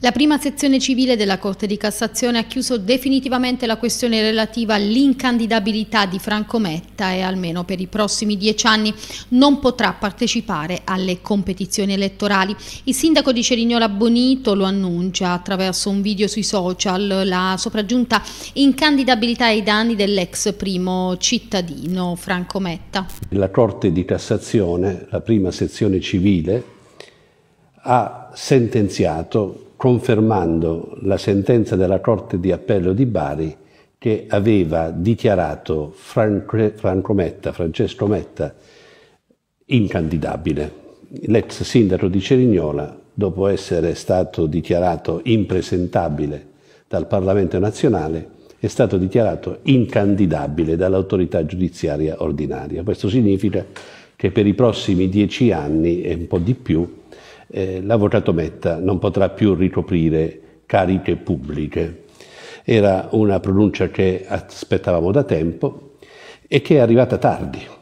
La prima sezione civile della Corte di Cassazione ha chiuso definitivamente la questione relativa all'incandidabilità di Franco Metta e almeno per i prossimi dieci anni non potrà partecipare alle competizioni elettorali. Il sindaco di Cerignola Bonito lo annuncia attraverso un video sui social, la sopraggiunta incandidabilità ai danni dell'ex primo cittadino Franco Metta. La Corte di Cassazione, la prima sezione civile, ha sentenziato confermando la sentenza della Corte di Appello di Bari che aveva dichiarato Franco, Franco Metta, Francesco Metta incandidabile. L'ex sindaco di Cerignola, dopo essere stato dichiarato impresentabile dal Parlamento nazionale, è stato dichiarato incandidabile dall'autorità giudiziaria ordinaria. Questo significa che per i prossimi dieci anni e un po' di più eh, l'avvocato Metta non potrà più ricoprire cariche pubbliche. Era una pronuncia che aspettavamo da tempo e che è arrivata tardi,